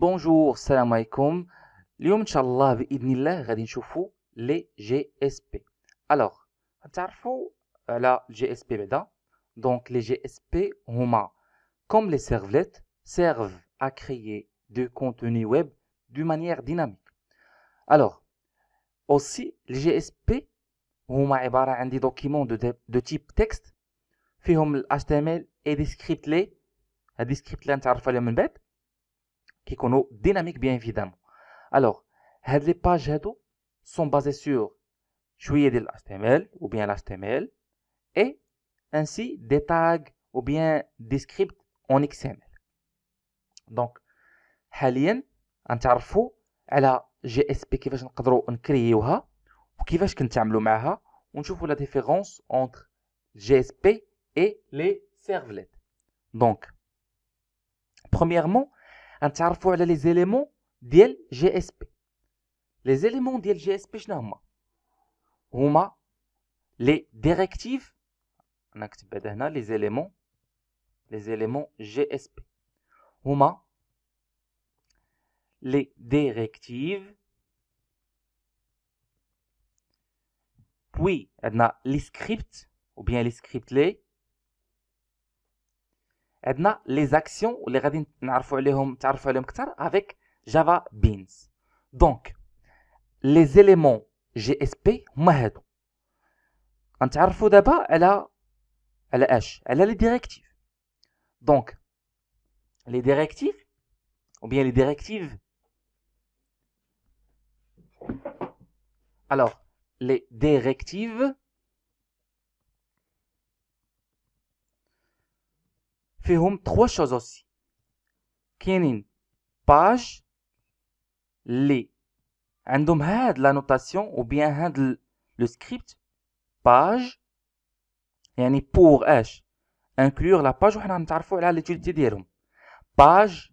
Bonjour, salam aleykum. Aujourd'hui, Allah et dini la, on les GSP. Alors, tu as reçu la GSP dedans. Donc, les GSP, comment? Comme les servlets, servent à créer du contenu web d'une manière dynamique. Alors, aussi, les GSP, comment évaluent des documents de type texte? Faisons html et les scripts. Les scripts, on tu as les qui est dynamique bien évidemment. Alors, les pages sont basées sur Jouer de ou bien l'HTML et ainsi des tags ou bien des scripts en XML. Donc, Helien, en la JSP a GSP qui va en cadre en créé ou en créé the en créé ou interviennent les éléments DIL GSP. Les éléments DIL GSP, je n'en On a les directives. les éléments, les éléments GSP. On a les directives. Puis, on a les scripts ou bien les scripts les. عندنا لي زاكسيون اللي غادي نعرفوا عليهم تعرفوا عليهم اكثر افيك جافا بينز دونك لي زيليمون جي اس بي هما هادو غنتعرفوا دابا على على اش على لي ديريكتيف دونك لي ديريكتيف او بيان لي ديريكتيف الوغ لي ديريكتيف trois choses aussi. qui est une page? Les, un dehors de l'annotation ou bien le script page. Et on est pour H. Inclure la page où on a un tarif la lecture de page.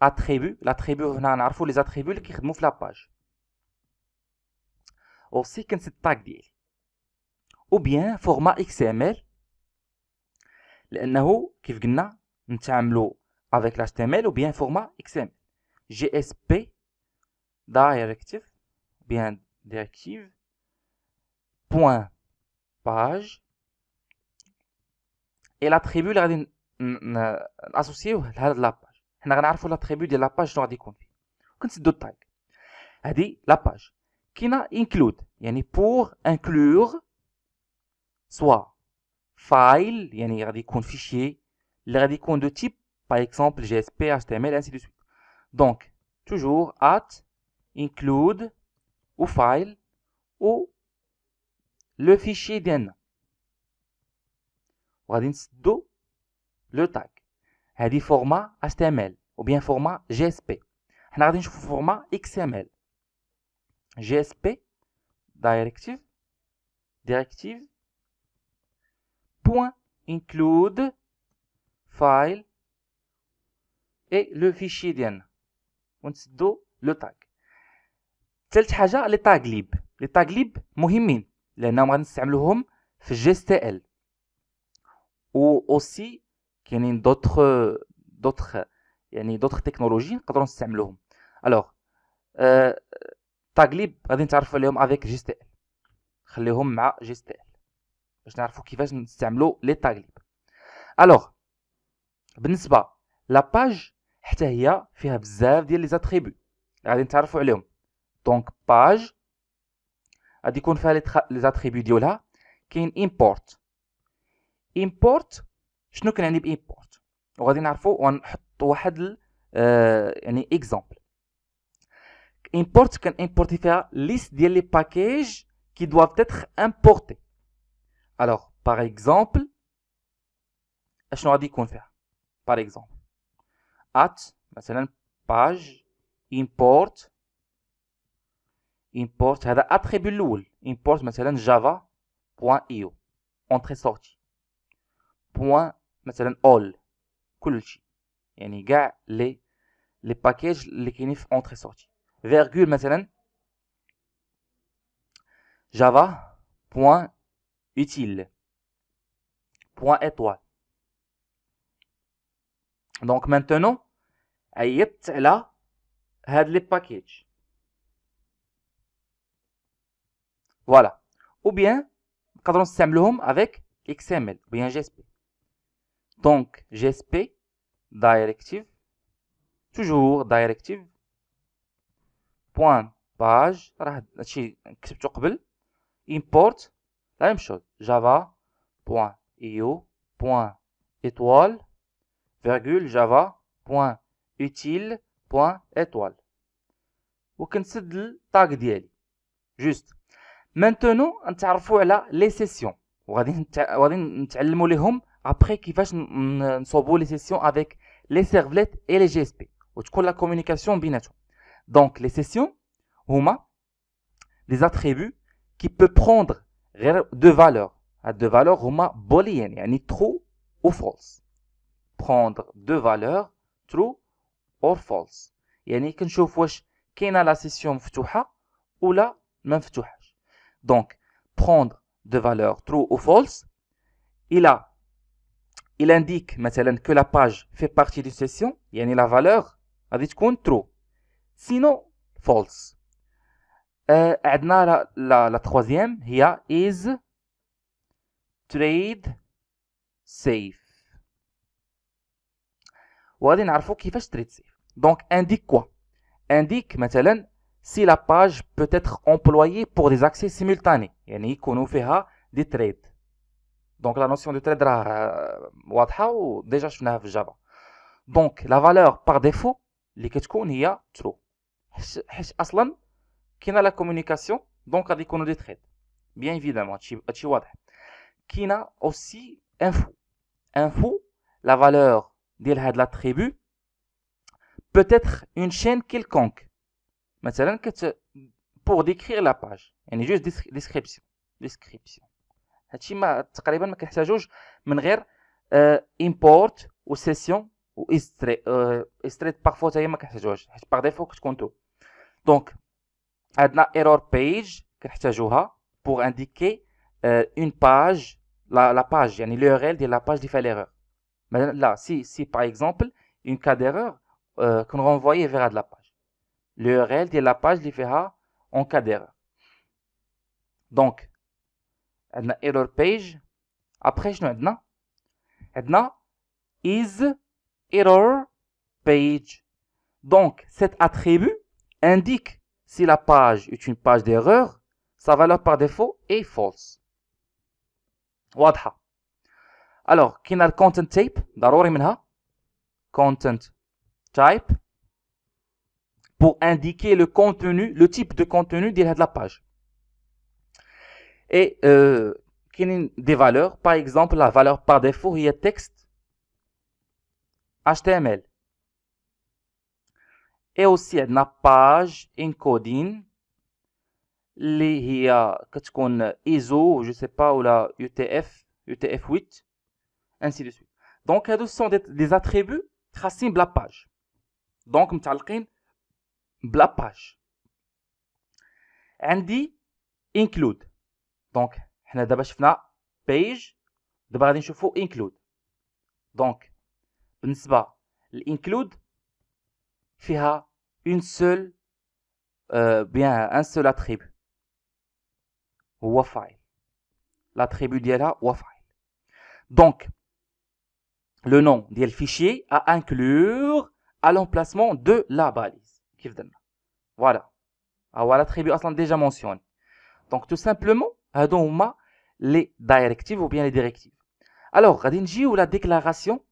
attribut la tribue où a les attributs qui remuent la page. Aussi qu'un site tagger. Ou bien format XML. لانه كيف قلنا نتعاملوا افيك ال HTML وبيان فورما XML جي اس بي دايركتيف بيان دايركتيف بوان باج اي لاتريبيو اللي غادي ناسوسيوه لهاد لاباج حنا غنعرفوا لاتريبيو ديال لاباج شنو غادي يكون فيه كنسدو التايب هادي لاباج كاينه انكلود يعني بور انكلور سوا File, il y a des radicons de fichiers, les radicons de type, par exemple, GSP, HTML, ainsi de suite. Donc, toujours, at, include, ou file, ou le fichier d'un. On le tag. un format HTML, ou bien format GSP. On format XML. GSP, directive, directive, Include file et le fichier d'un. le tag. Telle taglib les tags libres. Les tags libres, le nom Ou aussi, il y a d'autres technologies. Alors, les euh, tags libres, on va faire avec GTL. On باش نعرفوا كيفاش نستعملوا لي تاغليب الوغ بالنسبه باج حتى هي فيها بزاف ديال لي زاتريبي غادي نتعرفوا عليهم دونك باج غادي يكون فيها لي زاتريبي ديالها كاين امبورت امبورت شنو كنعني بامبورت وغادي نعرفوا ونحط واحد ال آه يعني اكزامبل امبورت كان امبورتي فيها ليست ديال لي باكيج كي دواف تيتر امبورتي Alors, par exemple, je n'aurais dit qu'on faire. Par exemple, at, maintenant, page, import, import, c'est l'attribut l'oul. Import, maintenant, java.io, entrée-sortie. Point, maintenant, all, kulchi. Yani, gars, les, les packages, les kinif, entrée-sortie. Virgule, maintenant, java.io utile. Point étoile. Donc maintenant, il est là package voilà ou bien on home avec XML ou bien GSP donc GSP directive toujours directive point page import même chose, java.io.étoile, virgule java.util.étoile. le tag Juste. Maintenant, on va apprendre les sessions. On va dire après les sessions avec les servlets et les GSP. Ou cas la communication binaire. Donc, les sessions, on a des attributs qui peuvent prendre deux valeurs à deux valeurs y a ni true ou false prendre deux valeurs true ou false qui كنشوف واش la session session ou la même مفتوحاش donc prendre deux valeurs true ou false il a il indique que la page fait partie d'une session a la valeur a تكون true sinon false eh, la troisième, here is trade safe. What y a trade safe. Donc indique quoi? Indique, maintenant si la page peut être employée pour des accès simultanés. Yanni y the des trades. Donc la notion de trade là, déjà Java. Donc la valeur par défaut, il y a True ». Qui a la communication, donc à des de traite. Bien évidemment, Qui euh, a aussi un fou. Un fou, la valeur de la peut-être une chaîne quelconque. Maintenant, pour décrire la page, il juste description. Description. Tu que je une erreur page qu'ajouta pour indiquer euh, une page la la page l'URL de la page qui fait l'erreur mais là si par exemple une cas d'erreur euh, qu'on renvoyait vers la page l'URL de la page l'effa en cas d'erreur donc une erreur page après je ne adna une is erreur page donc cet attribut indique si la page est une page d'erreur, sa valeur par défaut est false. alors qui qui le le ضروري content type pour indiquer le contenu le type de contenu de la page et euh, a des valeurs par exemple la valeur par défaut est texte HTML et aussi la page encoding qui est كتكون ISO je sais pas ou la UTF UTF8 ainsi de suite donc ce sont des, attributs tracés de la page donc متعلقين بلا page عندي include donc حنا دابا شفنا page دابا غادي نشوفو include donc بالنسبه l'include فيها une seule, euh, bien, un seul attribut. Wafile. L'attribut Donc, le nom du fichier à inclure à l'emplacement de la balise. Voilà. Alors, ah, l'attribut tribu déjà mentionné. Donc, tout simplement, a les directives ou bien les directives. Alors, ou la déclaration.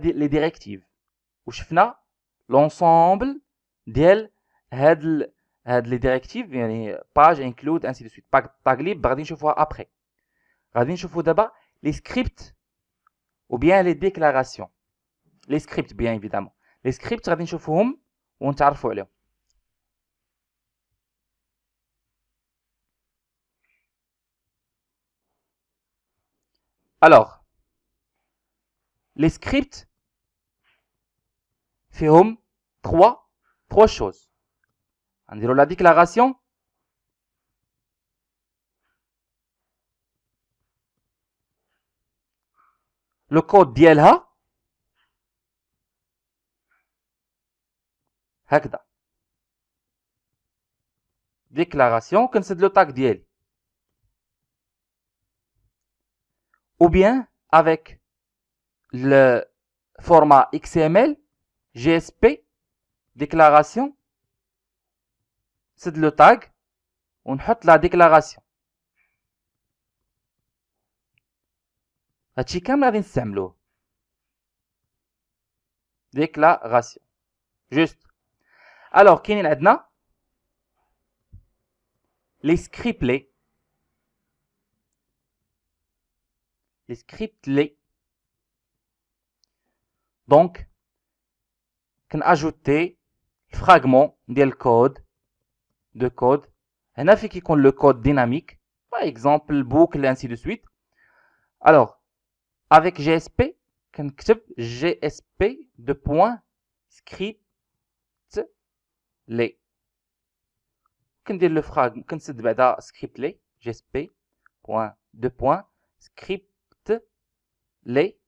les directives vous l'ensemble de les directives, les pages incluses ainsi de suite. pas taglie, pardon une après. pardon je d'abord les scripts ou bien les déclarations. les scripts bien évidemment. les scripts on alors les scripts home trois, trois choses. On dirait la déclaration. Le code d'IELHA. Déclaration, déclaration c'est le tag ديالي ou bien avec le format XML GSP, déclaration, c'est le tag, on haute la déclaration. A tchikam la va Déclaration. Juste. Alors, qui n'est maintenant? Les scripts les. Les scripts les. Donc, ajouter fragments le code de code en effet qui compte le code dynamique par exemple boucle et ainsi de suite alors avec gsp qu'un gsp de points scripts les candidats le francon se script les gsp point de points script les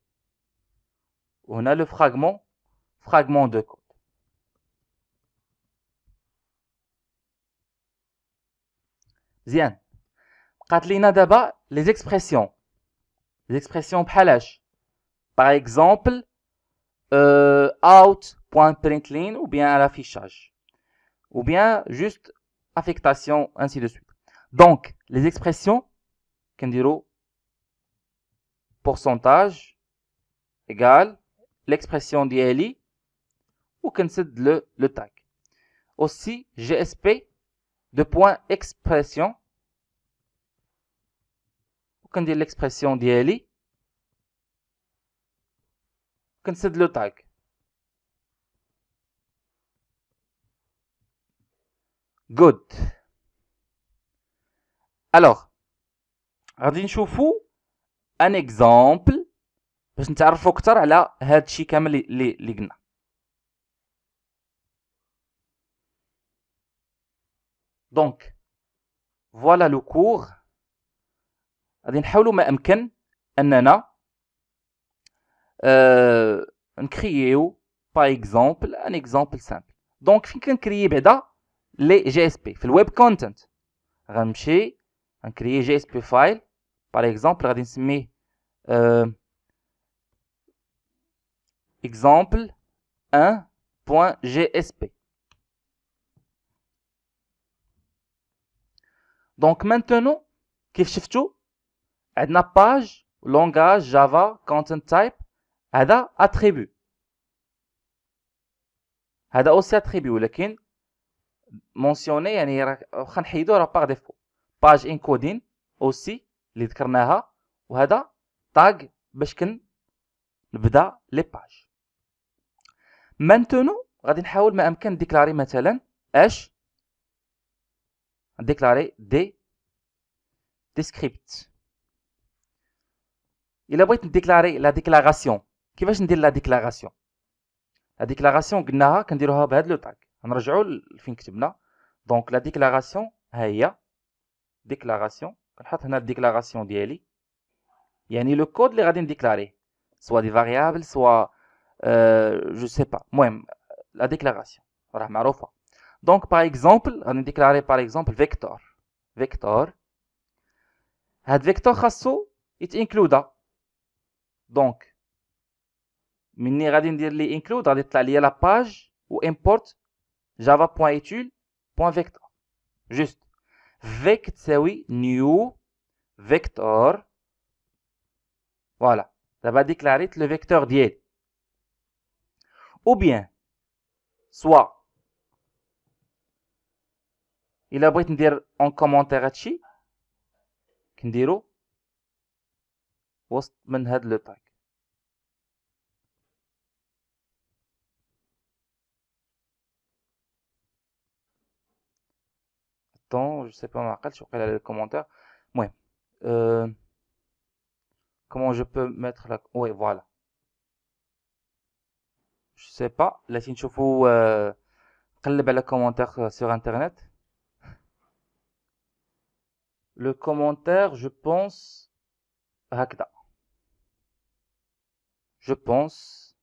on a le fragment fragment de code. Bien. a d'abord les expressions. Les expressions Par exemple, euh, out.println ou bien l'affichage. Ou bien juste affectation, ainsi de suite. Donc, les expressions, qu'en pourcentage égale l'expression d'Eli ou لو le, le tag. Aussi, GSP de point expression. Quand dit l'expression d'Eli, concède le tag. Good. Alors, غادي نشوفو ان اكزامبل باش اكثر على هادشي كامل دونك فوالا لو كور غادي نحاولوا ما امكن اننا أه نكرييو با اكزومبل ان اكزومبل سامبل دونك فين كنكريي بعدا لي جي اس بي في الويب كونتنت غنمشي غنكريي جي اس بي فايل باغ اكزومبل غادي نسميه أه اكزومبل بي دونك مانتونو كيف شفتو عندنا باج لونغاج جافا كونتنت تايب هذا اتريبيو هذا اوسي اتريبيو ولكن مونسيوني يعني واخا نحيدو راه باغ ديفو باج انكودين اوسي اللي ذكرناها وهذا تاغ باش كن نبدا لي باج مانتونو غادي نحاول ما امكن ديكلاري مثلا اش déclarer des, scripts. Il a besoin déclarer la déclaration. Qui va dire la déclaration La déclaration, que le On dire Donc, la déclaration, c'est la déclaration. On a la déclaration. Il y a le code les va déclarer. Soit des variables, soit. Euh, je ne sais pas. Moi, la déclaration. On donc, par exemple, on a déclaré par exemple vector. Vector. Had vector khasso it include. Donc, mini غادي ندير include غادي يطلع لي la page و import java.etul.vector. Juste. Vect oui, new vector. Voilà. Ça va déclarer le vecteur d'IED. Ou bien, soit il a peut un commentaire chi ci. Qu'il Tag. Attends, je ne sais pas, je crois le commentaire. Euh, comment je peux mettre la... Oui, voilà. Je ne sais pas. La Synchoufou, quelle belle commentaires euh, sur Internet le commentaire, je pense, Hakda. Je pense,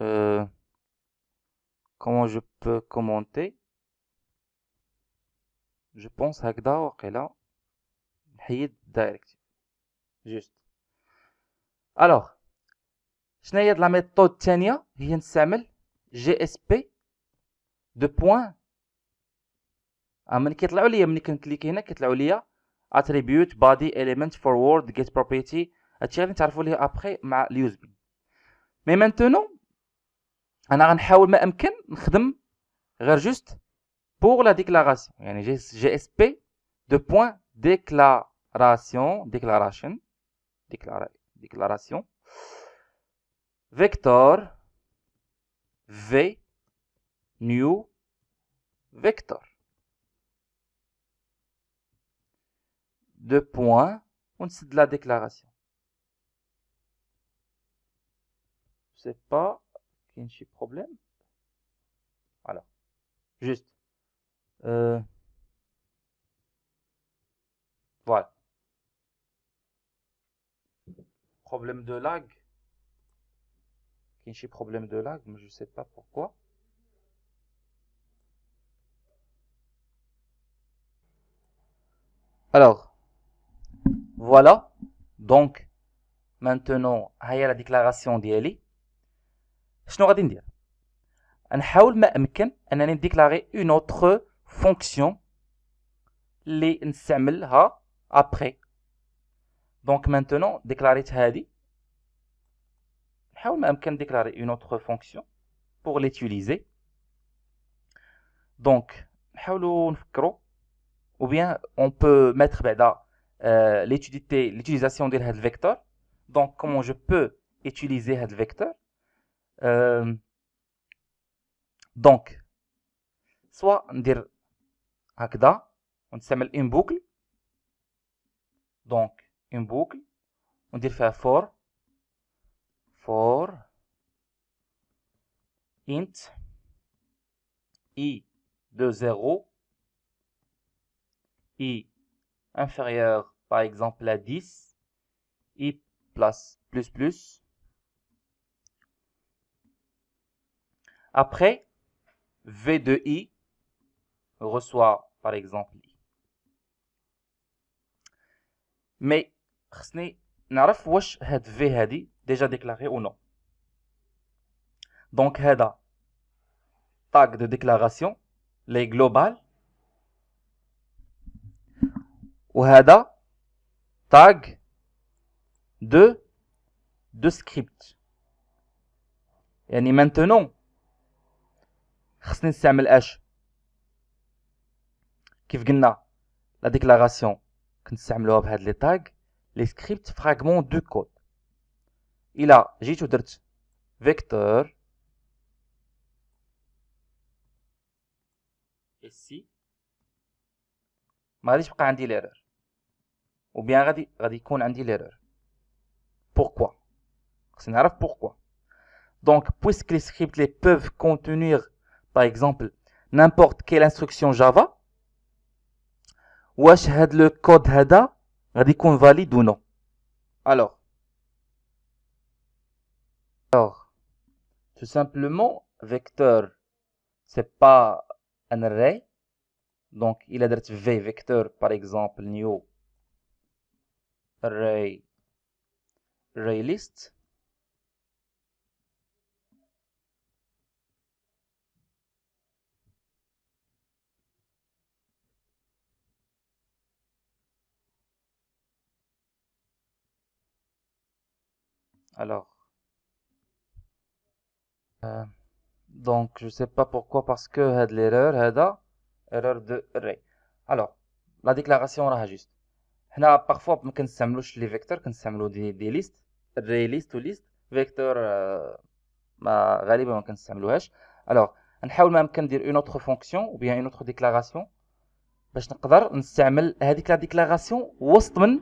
euh, comment je peux commenter Je pense هكذا or نحيد Direct. Juste. Alors, n'ai de la méthode Tania, هي GSP de points آه، من كيطلعوا ليا ملي كنكليك هنا كيطلعوا ليا اتريبيوت بادي اليمنت وورد جيت بروبرتي هادشي غادي تعرفوا ليه ابخي مع اليوز بي مي مانتونو انا غنحاول ما امكن نخدم غير جوست بور لا ديكلاراسيون يعني جي, جي اس بي دو بوين ديكلاراسيون ديكلاراسيون ديكلاراسيون فيكتور في نيو فيكتور deux points on de la déclaration. C'est pas qu'il y a un problème. Voilà. Juste. Euh, voilà. Problème de lag. Qu'il y a un problème de lag, mais je ne sais pas pourquoi. Alors, voilà. Donc, maintenant, a la déclaration d'Eli. Je vais vous dire. On a déclarer une autre fonction, les après. Donc, maintenant, déclarer On déclarer une autre fonction pour l'utiliser. Donc, on ou bien, on peut mettre, là, euh, l'utilisation de ce Donc, comment je peux utiliser ce vecteur. Euh, donc, soit on dit on s'appelle une boucle. Donc, une boucle. On dit faire for for int i de 0 i inférieur par exemple la 10, i plus plus. Après, v de i reçoit par exemple i. Mais, خصني نعرف واش هاد v déjà ou non. Donc هذا tag de déclaration les global هذا tag de de script يعني maintenant خصني نستعمل اش كيف قلنا لا ديكلاراسيون كنستعملوها بهاد لي تاغ لي سكريبت فراغمون دو كود الى جيت ودرت فيكتور اس سي ما غاديش يبقى عندي ليرور ou bien غادي غادي يكون l'erreur pourquoi pourquoi donc puisque les scripts les peuvent contenir par exemple n'importe quelle instruction Java واش que le code هذا غادي valide ou non alors alors tout simplement vecteur c'est pas un array donc il a v vecteur par exemple new Ray, alors euh, donc je sais pas pourquoi parce que l'erreur erreur de Ray alors la déclaration on juste هنا بارفوا ما كنستعملوش لي فيكتور كنستعملو دي, دي ليست ري ليست و ليست فيكتور آه، ما غالبا ما كنستعملوهاش الوغ نحاول ما امكن ندير اون اوتر فونكسيون او بيان اون اوتر ديكلاراسيون باش نقدر نستعمل هذيك لا ديكلاراسيون وسط من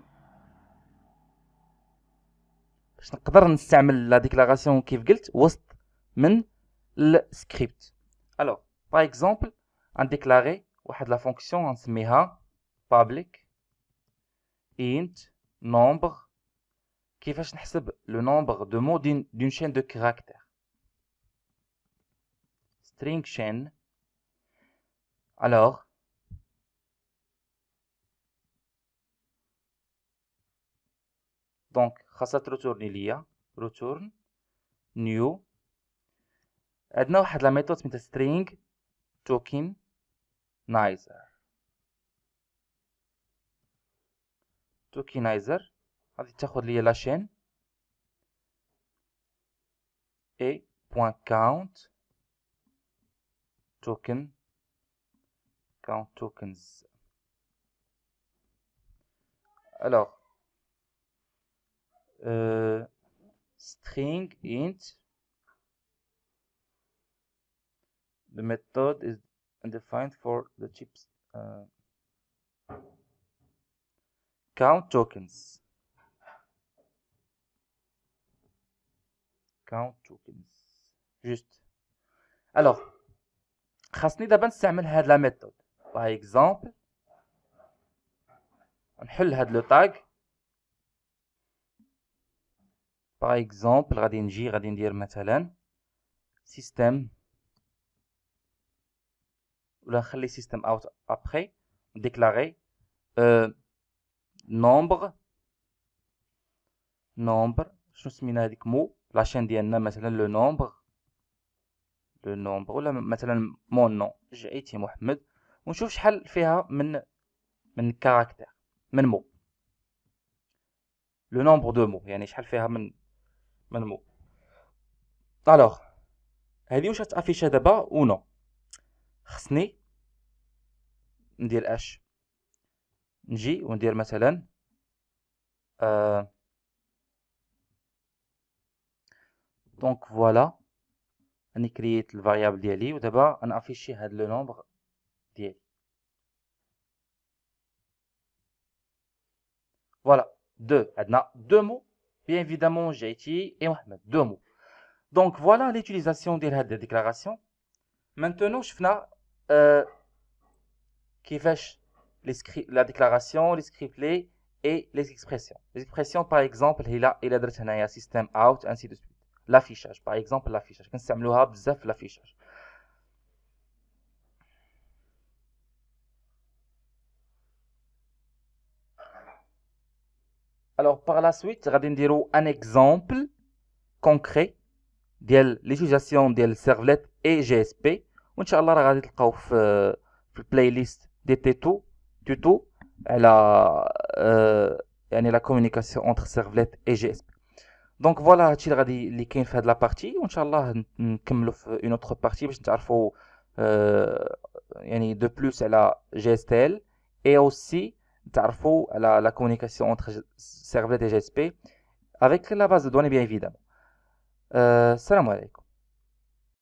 باش نقدر نستعمل لا ديكلاراسيون كيف قلت وسط من السكريبت الوغ باغ اكزومبل غنديكلاري واحد لا فونكسيون غنسميها public int nombre كيفاش نحسب لو نومبر دو مو دين دون شين دو كاركتر string chain alors دونك خاصها تروتورني ليا return new عندنا واحد لا ميثود سميتها string token نايزر توكينايزر غادي تاخد ليا لاشين اي بوان كاونت توكن count tokens. Hello. Euh, string int, the method is defined for the chips. Uh, count tokens count tokens جست الوغ خاصني دابا نستعمل هاد لا ميثود باي اكزومبل نحل هاد لو تاغ باي اكزومبل غادي نجي غادي ندير مثلا سيستم ولا نخلي سيستم اوت ابخي ديكلاري أه نومبر نومبر شنو سمينا هذيك مو لاشين ديالنا مثلا لو نومبر لو نومبر ولا مثلا مون نو جئتي محمد ونشوف شحال فيها من من كاركتر من مو لو نومبر دو مو يعني شحال فيها من من مو الوغ هذه واش غتافيشها دابا و نو خصني ندير اش on وندير donc voilà variable écrit الفاريابل variable ودابا on le le nombre Voilà, deux. deux mots. Bien évidemment, Jaiti et Mohamed, deux mots. Donc voilà l'utilisation de la déclaration. Maintenant, je fais. qui la déclaration, les scripts et les expressions. Les expressions, par exemple, il a un système out, ainsi de suite. L'affichage, par exemple, l'affichage. Quand c'est l'affichage. Alors, par la suite, va dire un exemple concret de l'utilisation des servlet et GSP. Inch'Allah, غادي تلقاو في playlist playlist des tétos tuto elle euh, la communication entre Servlet et GSP. Donc voilà, tu l'as dit, fait de la partie. Inch'Allah, une autre partie, pour que nous euh, a de plus la GSTL et aussi la, la communication entre Servlet et GSP avec la base de données, bien évidemment. Euh, salam alaikum.